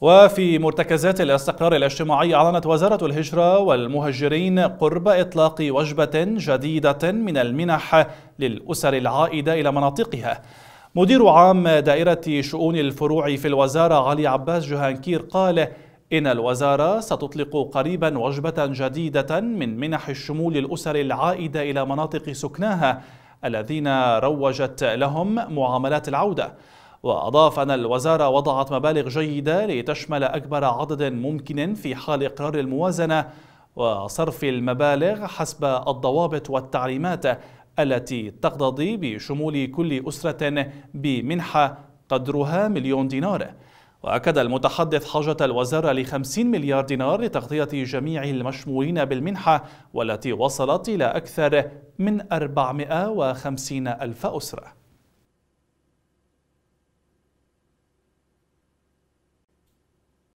وفي مرتكزات الاستقرار الاجتماعي أعلنت وزارة الهجرة والمهجرين قرب إطلاق وجبة جديدة من المنح للأسر العائدة إلى مناطقها مدير عام دائرة شؤون الفروع في الوزارة علي عباس جهانكير قال إن الوزارة ستطلق قريبا وجبة جديدة من منح الشمول للأسر العائدة إلى مناطق سكناها الذين روجت لهم معاملات العودة وأضاف أن الوزارة وضعت مبالغ جيدة لتشمل أكبر عدد ممكن في حال إقرار الموازنة وصرف المبالغ حسب الضوابط والتعليمات التي تقتضي بشمول كل أسرة بمنحة قدرها مليون دينار وأكد المتحدث حاجة الوزارة لخمسين مليار دينار لتغطية جميع المشمولين بالمنحة والتي وصلت إلى أكثر من 450 ألف أسرة